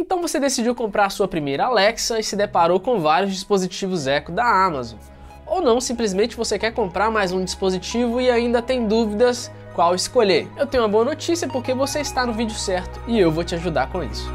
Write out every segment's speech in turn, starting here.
Então você decidiu comprar a sua primeira Alexa e se deparou com vários dispositivos Echo da Amazon. Ou não, simplesmente você quer comprar mais um dispositivo e ainda tem dúvidas qual escolher. Eu tenho uma boa notícia porque você está no vídeo certo e eu vou te ajudar com isso.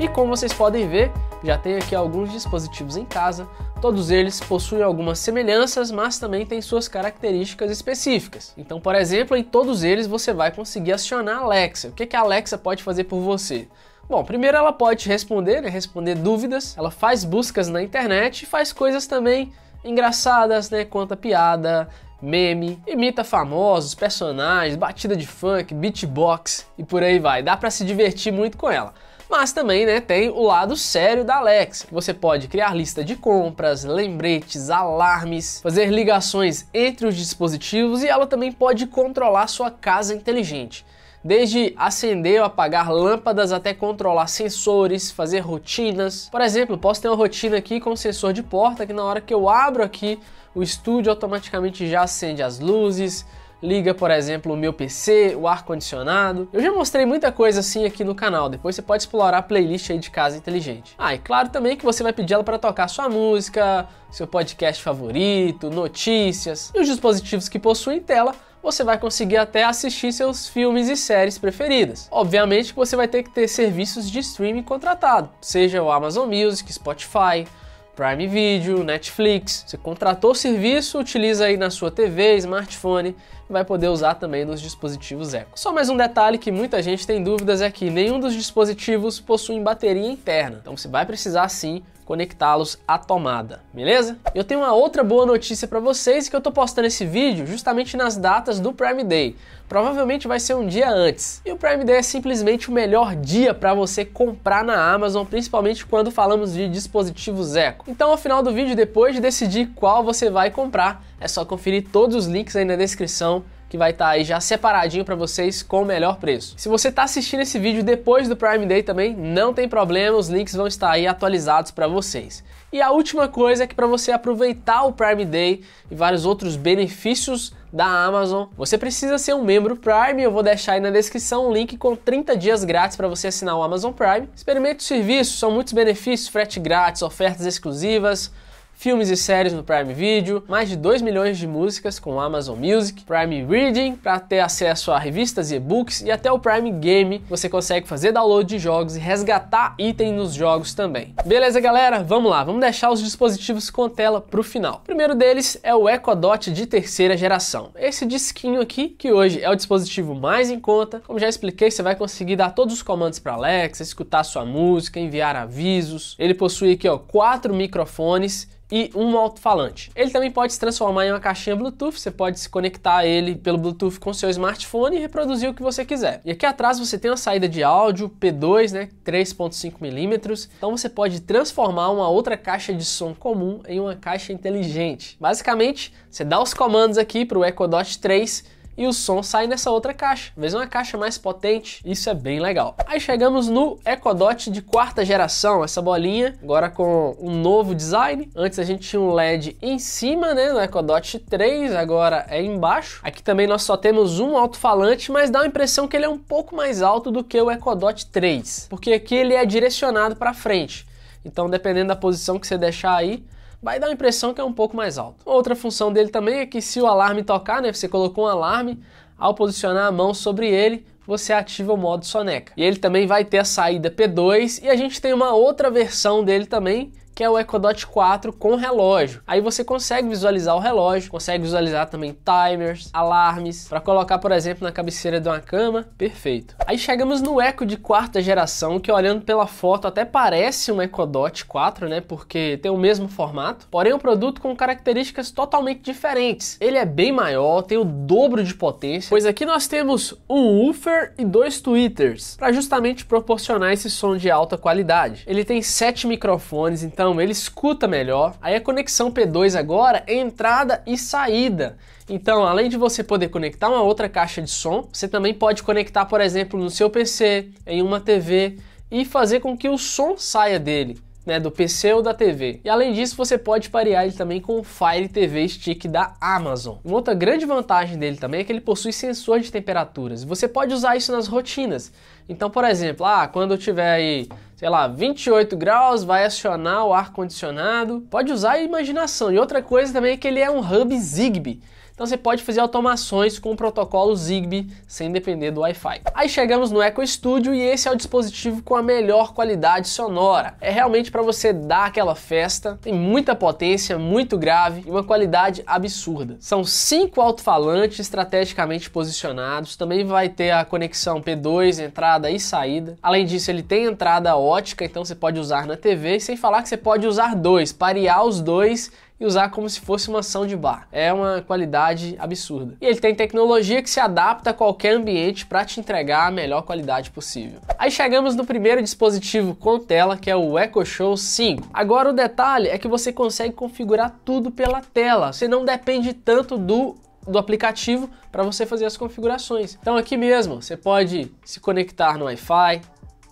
E como vocês podem ver, já tenho aqui alguns dispositivos em casa, todos eles possuem algumas semelhanças, mas também têm suas características específicas. Então, por exemplo, em todos eles você vai conseguir acionar a Alexa. O que a Alexa pode fazer por você? Bom, primeiro ela pode responder, né, responder dúvidas, ela faz buscas na internet e faz coisas também engraçadas, né, conta piada, meme, imita famosos, personagens, batida de funk, beatbox e por aí vai. Dá para se divertir muito com ela. Mas também né, tem o lado sério da Alexa, que você pode criar lista de compras, lembretes, alarmes, fazer ligações entre os dispositivos e ela também pode controlar sua casa inteligente desde acender ou apagar lâmpadas até controlar sensores, fazer rotinas. Por exemplo, posso ter uma rotina aqui com sensor de porta que na hora que eu abro aqui, o estúdio automaticamente já acende as luzes, liga, por exemplo, o meu PC, o ar-condicionado. Eu já mostrei muita coisa assim aqui no canal, depois você pode explorar a playlist aí de casa inteligente. Ah, e claro também que você vai pedir ela para tocar sua música, seu podcast favorito, notícias e os dispositivos que possuem tela você vai conseguir até assistir seus filmes e séries preferidas. Obviamente que você vai ter que ter serviços de streaming contratado, seja o Amazon Music, Spotify, Prime Video, Netflix. Você contratou o serviço, utiliza aí na sua TV, smartphone vai poder usar também nos dispositivos Echo. Só mais um detalhe que muita gente tem dúvidas é que nenhum dos dispositivos possui bateria interna, então você vai precisar sim conectá-los à tomada, beleza? Eu tenho uma outra boa notícia para vocês que eu tô postando esse vídeo justamente nas datas do Prime Day. Provavelmente vai ser um dia antes. E o Prime Day é simplesmente o melhor dia para você comprar na Amazon, principalmente quando falamos de dispositivos Echo. Então, ao final do vídeo, depois de decidir qual você vai comprar, é só conferir todos os links aí na descrição que vai estar tá aí já separadinho para vocês com o melhor preço. Se você está assistindo esse vídeo depois do Prime Day também, não tem problema, os links vão estar aí atualizados para vocês. E a última coisa é que para você aproveitar o Prime Day e vários outros benefícios da Amazon, você precisa ser um membro Prime. Eu vou deixar aí na descrição um link com 30 dias grátis para você assinar o Amazon Prime. Experimente o serviço, são muitos benefícios, frete grátis, ofertas exclusivas filmes e séries no Prime Video, mais de 2 milhões de músicas com Amazon Music, Prime Reading para ter acesso a revistas e e-books e até o Prime Game, você consegue fazer download de jogos e resgatar itens nos jogos também. Beleza, galera? Vamos lá, vamos deixar os dispositivos com tela para o final. O primeiro deles é o Echo Dot de terceira geração. Esse disquinho aqui, que hoje é o dispositivo mais em conta, como já expliquei, você vai conseguir dar todos os comandos para Alexa, escutar sua música, enviar avisos. Ele possui aqui ó, quatro microfones e um alto-falante. Ele também pode se transformar em uma caixinha Bluetooth, você pode se conectar ele pelo Bluetooth com seu smartphone e reproduzir o que você quiser. E aqui atrás você tem a saída de áudio P2, né, 3.5 milímetros. Então você pode transformar uma outra caixa de som comum em uma caixa inteligente. Basicamente, você dá os comandos aqui para o Echo Dot 3 e o som sai nessa outra caixa, mas é uma caixa mais potente, isso é bem legal. Aí chegamos no Echo Dot de quarta geração, essa bolinha, agora com um novo design. Antes a gente tinha um LED em cima, né, no Echo Dot 3, agora é embaixo. Aqui também nós só temos um alto-falante, mas dá a impressão que ele é um pouco mais alto do que o Echo Dot 3, porque aqui ele é direcionado para frente. Então, dependendo da posição que você deixar aí, vai dar a impressão que é um pouco mais alto. Outra função dele também é que se o alarme tocar, né, você colocou um alarme, ao posicionar a mão sobre ele, você ativa o modo soneca. E ele também vai ter a saída P2 e a gente tem uma outra versão dele também que é o Echo Dot 4 com relógio. Aí você consegue visualizar o relógio, consegue visualizar também timers, alarmes, para colocar, por exemplo, na cabeceira de uma cama, perfeito. Aí chegamos no Echo de quarta geração, que olhando pela foto até parece um Echo Dot 4, né, porque tem o mesmo formato, porém um produto com características totalmente diferentes. Ele é bem maior, tem o dobro de potência, pois aqui nós temos um woofer e dois Twitters, para justamente proporcionar esse som de alta qualidade. Ele tem sete microfones, então ele escuta melhor. Aí a conexão P2 agora é entrada e saída. Então, além de você poder conectar uma outra caixa de som, você também pode conectar, por exemplo, no seu PC, em uma TV e fazer com que o som saia dele né, do PC ou da TV. E além disso, você pode parear ele também com o Fire TV Stick da Amazon. Uma outra grande vantagem dele também é que ele possui sensor de temperaturas. Você pode usar isso nas rotinas. Então, por exemplo, ah, quando eu tiver aí, sei lá, 28 graus, vai acionar o ar condicionado. Pode usar a imaginação. E outra coisa também é que ele é um hub Zigbee. Então você pode fazer automações com o protocolo Zigbee sem depender do Wi-Fi. Aí chegamos no Echo Studio e esse é o dispositivo com a melhor qualidade sonora. É realmente para você dar aquela festa. Tem muita potência, muito grave e uma qualidade absurda. São cinco alto-falantes estrategicamente posicionados. Também vai ter a conexão P2, entrada e saída. Além disso, ele tem entrada ótica, então você pode usar na TV, sem falar que você pode usar dois, parear os dois e usar como se fosse uma ação de bar. É uma qualidade absurda. E ele tem tecnologia que se adapta a qualquer ambiente para te entregar a melhor qualidade possível. Aí chegamos no primeiro dispositivo com tela, que é o Echo Show 5. Agora o detalhe é que você consegue configurar tudo pela tela. Você não depende tanto do do aplicativo para você fazer as configurações. Então aqui mesmo, você pode se conectar no Wi-Fi,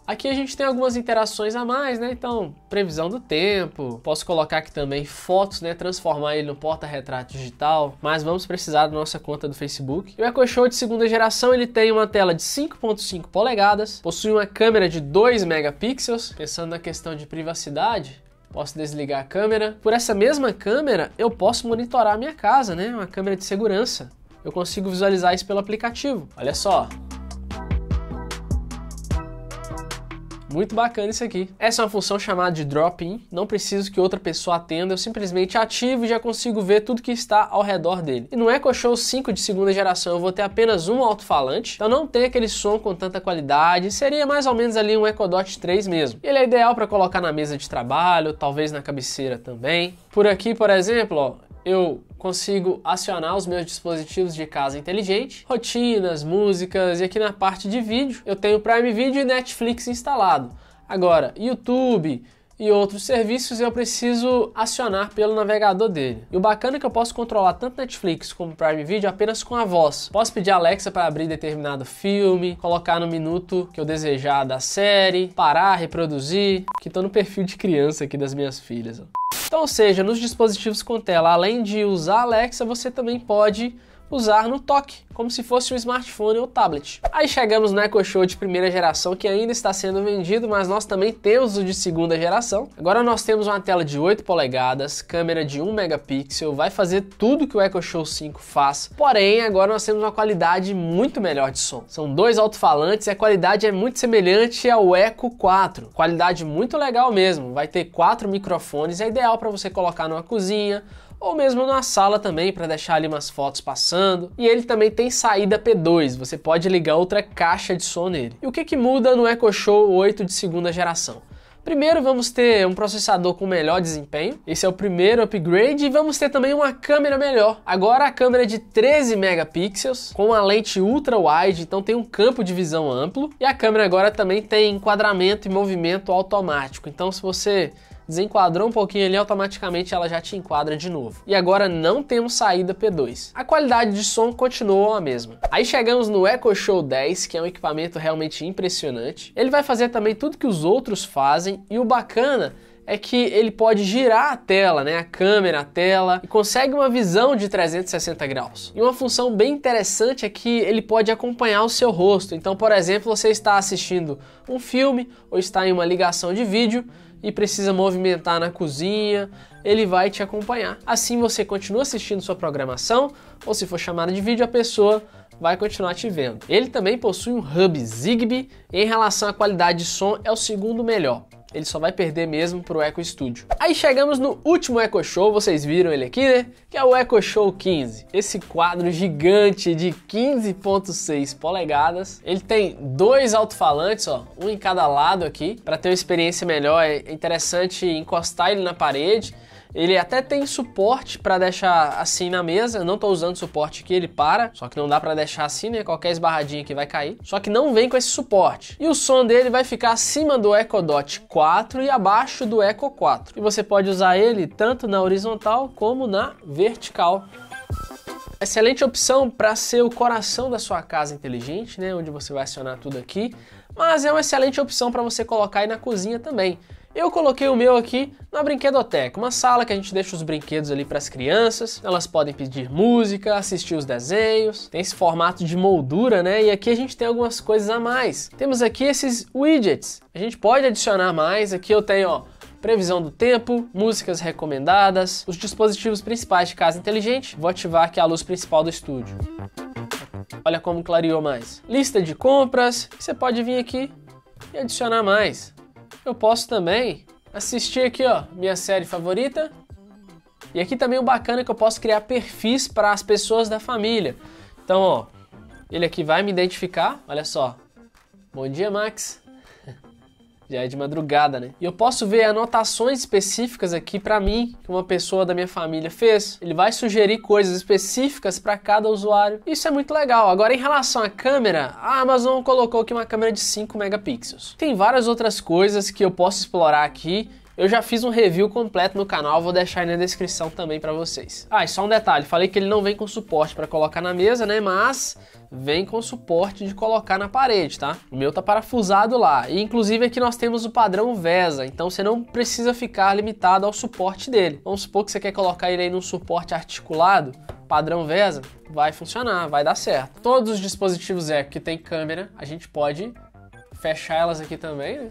Aqui a gente tem algumas interações a mais, né? Então, previsão do tempo. Posso colocar aqui também fotos, né? Transformar ele no porta-retrato digital. Mas vamos precisar da nossa conta do Facebook. E o Echo Show de segunda geração, ele tem uma tela de 5.5 polegadas. Possui uma câmera de 2 megapixels. Pensando na questão de privacidade, Posso desligar a câmera. Por essa mesma câmera, eu posso monitorar a minha casa, né? Uma câmera de segurança. Eu consigo visualizar isso pelo aplicativo. Olha só. Muito bacana isso aqui. Essa é uma função chamada de drop-in, não preciso que outra pessoa atenda, eu simplesmente ativo e já consigo ver tudo que está ao redor dele. E no Echo Show 5 de segunda geração eu vou ter apenas um alto-falante, então não tem aquele som com tanta qualidade, seria mais ou menos ali um Echo Dot 3 mesmo. Ele é ideal para colocar na mesa de trabalho, talvez na cabeceira também. Por aqui, por exemplo, ó, eu consigo acionar os meus dispositivos de casa inteligente, rotinas, músicas e aqui na parte de vídeo eu tenho Prime Video e Netflix instalado. Agora, YouTube, e outros serviços eu preciso acionar pelo navegador dele. E o bacana é que eu posso controlar tanto Netflix como Prime Video apenas com a voz. Posso pedir a Alexa para abrir determinado filme, colocar no minuto que eu desejar da série, parar, reproduzir, que estou no perfil de criança aqui das minhas filhas. Ó. Então, ou seja, nos dispositivos com tela, além de usar a Alexa, você também pode usar no toque, como se fosse um smartphone ou tablet. Aí chegamos no Echo Show de primeira geração que ainda está sendo vendido, mas nós também temos o de segunda geração. Agora nós temos uma tela de 8 polegadas, câmera de 1 megapixel, vai fazer tudo que o Echo Show 5 faz. Porém, agora nós temos uma qualidade muito melhor de som. São dois alto-falantes e a qualidade é muito semelhante ao Echo 4. Qualidade muito legal mesmo. Vai ter quatro microfones, é ideal para você colocar numa cozinha, ou mesmo na sala também para deixar ali umas fotos passando. E ele também tem saída P2, você pode ligar outra caixa de som nele. E o que, que muda no Echo Show 8 de segunda geração? Primeiro vamos ter um processador com melhor desempenho, esse é o primeiro upgrade, e vamos ter também uma câmera melhor. Agora a câmera é de 13 megapixels, com uma lente ultra wide, então tem um campo de visão amplo, e a câmera agora também tem enquadramento e movimento automático. Então se você desenquadrou um pouquinho ali, automaticamente ela já te enquadra de novo. E agora não temos saída P2. A qualidade de som continuou a mesma. Aí chegamos no Echo Show 10, que é um equipamento realmente impressionante. Ele vai fazer também tudo que os outros fazem e o bacana é que ele pode girar a tela, né, a câmera, a tela, e consegue uma visão de 360 graus. E uma função bem interessante é que ele pode acompanhar o seu rosto. Então, por exemplo, você está assistindo um filme ou está em uma ligação de vídeo, e precisa movimentar na cozinha, ele vai te acompanhar. Assim você continua assistindo sua programação, ou se for chamada de vídeo, a pessoa vai continuar te vendo. Ele também possui um hub Zigbee, em relação à qualidade de som, é o segundo melhor ele só vai perder mesmo pro Eco Studio. Aí chegamos no último Eco Show, vocês viram ele aqui, né? Que é o Eco Show 15. Esse quadro gigante de 15.6 polegadas. Ele tem dois alto-falantes, ó, um em cada lado aqui, para ter uma experiência melhor. É interessante encostar ele na parede ele até tem suporte para deixar assim na mesa. Eu não estou usando suporte que ele para. Só que não dá para deixar assim, né? Qualquer esbarradinha que vai cair. Só que não vem com esse suporte. E o som dele vai ficar acima do Echo Dot 4 e abaixo do Echo 4. E você pode usar ele tanto na horizontal como na vertical. Excelente opção para ser o coração da sua casa inteligente, né? Onde você vai acionar tudo aqui. Mas é uma excelente opção para você colocar aí na cozinha também. Eu coloquei o meu aqui na brinquedoteca, uma sala que a gente deixa os brinquedos ali para as crianças. Elas podem pedir música, assistir os desenhos. Tem esse formato de moldura, né? E aqui a gente tem algumas coisas a mais. Temos aqui esses widgets. A gente pode adicionar mais. Aqui eu tenho, ó, previsão do tempo, músicas recomendadas, os dispositivos principais de casa inteligente. Vou ativar aqui a luz principal do estúdio. Olha como clareou mais. Lista de compras, você pode vir aqui e adicionar mais eu posso também assistir aqui, ó, minha série favorita. E aqui também o bacana é que eu posso criar perfis para as pessoas da família. Então, ó, ele aqui vai me identificar, olha só. Bom dia, Max. Já é de madrugada, né? E eu posso ver anotações específicas aqui para mim que uma pessoa da minha família fez. Ele vai sugerir coisas específicas para cada usuário. Isso é muito legal. Agora, em relação à câmera, a Amazon colocou aqui uma câmera de 5 megapixels. Tem várias outras coisas que eu posso explorar aqui eu já fiz um review completo no canal, vou deixar aí na descrição também para vocês. Ah, e só um detalhe, falei que ele não vem com suporte para colocar na mesa, né? Mas vem com suporte de colocar na parede, tá? O meu tá parafusado lá. E inclusive aqui nós temos o padrão VESA, então você não precisa ficar limitado ao suporte dele. Vamos supor que você quer colocar ele aí num suporte articulado, padrão VESA, vai funcionar, vai dar certo. Todos os dispositivos Eco que tem câmera, a gente pode fechar elas aqui também, né?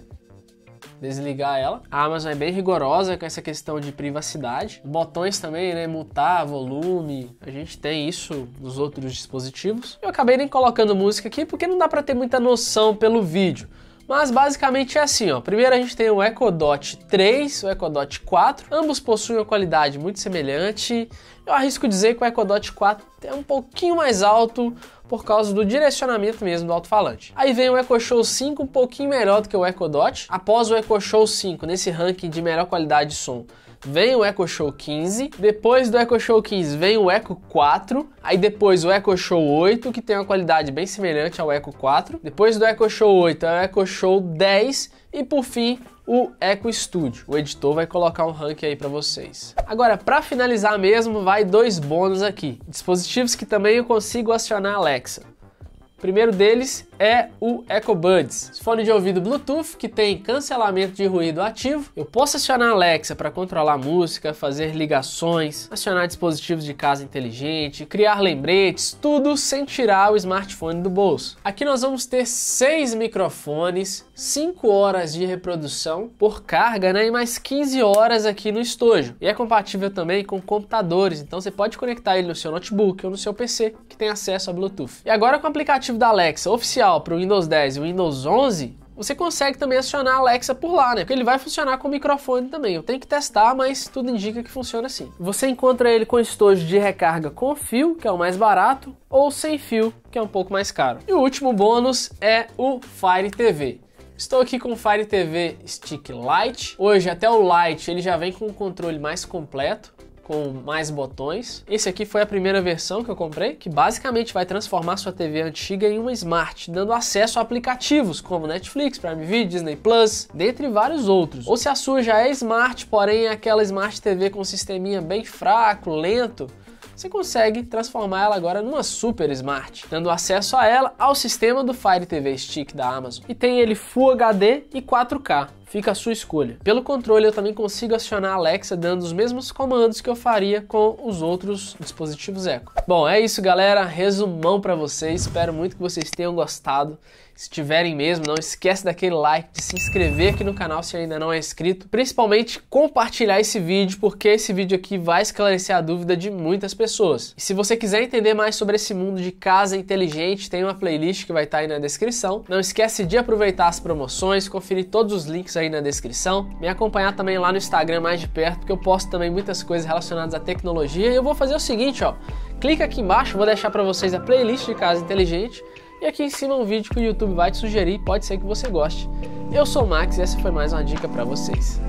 desligar ela. A Amazon é bem rigorosa com essa questão de privacidade. Botões também, né? Mutar, volume. A gente tem isso nos outros dispositivos. Eu acabei nem colocando música aqui porque não dá para ter muita noção pelo vídeo. Mas basicamente é assim, ó. Primeiro a gente tem o Echo Dot 3, o Echo Dot 4. Ambos possuem uma qualidade muito semelhante. Eu arrisco dizer que o Echo Dot 4 é um pouquinho mais alto por causa do direcionamento mesmo do alto-falante. Aí vem o Echo Show 5 um pouquinho melhor do que o Echo Dot. Após o Echo Show 5, nesse ranking de melhor qualidade de som, vem o Echo Show 15, depois do Echo Show 15 vem o Echo 4, aí depois o Echo Show 8, que tem uma qualidade bem semelhante ao Echo 4, depois do Echo Show 8 é o Echo Show 10 e por fim o Eco Studio. O editor vai colocar um ranking aí para vocês. Agora, para finalizar mesmo, vai dois bônus aqui. Dispositivos que também eu consigo acionar a Alexa. O primeiro deles é o Buds, fone de ouvido Bluetooth que tem cancelamento de ruído ativo. Eu posso acionar a Alexa para controlar música, fazer ligações, acionar dispositivos de casa inteligente, criar lembretes, tudo sem tirar o smartphone do bolso. Aqui nós vamos ter seis microfones, 5 horas de reprodução por carga, né, e mais 15 horas aqui no estojo. E é compatível também com computadores, então você pode conectar ele no seu notebook ou no seu PC que tem acesso a Bluetooth. E agora com o aplicativo aplicativo da Alexa oficial para o Windows 10 e o Windows 11, você consegue também acionar a Alexa por lá, né? Porque ele vai funcionar com microfone também. Eu tenho que testar, mas tudo indica que funciona assim. Você encontra ele com estojo de recarga com fio, que é o mais barato, ou sem fio, que é um pouco mais caro. E o último bônus é o Fire TV. Estou aqui com o Fire TV Stick Lite. Hoje até o Lite ele já vem com um controle mais completo com mais botões. Esse aqui foi a primeira versão que eu comprei, que basicamente vai transformar sua TV antiga em uma smart, dando acesso a aplicativos como Netflix, Prime Video, Disney Plus, dentre vários outros. Ou se a sua já é smart, porém é aquela smart TV com um sisteminha bem fraco, lento, você consegue transformar ela agora numa super smart, dando acesso a ela ao sistema do Fire TV Stick da Amazon. E tem ele Full HD e 4K. Fica a sua escolha. Pelo controle, eu também consigo acionar a Alexa dando os mesmos comandos que eu faria com os outros dispositivos Echo. Bom, é isso, galera. Resumão para vocês. Espero muito que vocês tenham gostado. Se tiverem mesmo, não esquece daquele like, de se inscrever aqui no canal se ainda não é inscrito, principalmente compartilhar esse vídeo, porque esse vídeo aqui vai esclarecer a dúvida de muitas pessoas. E se você quiser entender mais sobre esse mundo de casa inteligente, tem uma playlist que vai estar tá aí na descrição. Não esquece de aproveitar as promoções, conferir todos os links aí na descrição, me acompanhar também lá no Instagram mais de perto, porque eu posto também muitas coisas relacionadas à tecnologia. E eu vou fazer o seguinte, ó, clica aqui embaixo, vou deixar para vocês a playlist de casa inteligente e aqui em cima um vídeo que o YouTube vai te sugerir, pode ser que você goste. Eu sou o Max e essa foi mais uma dica para vocês.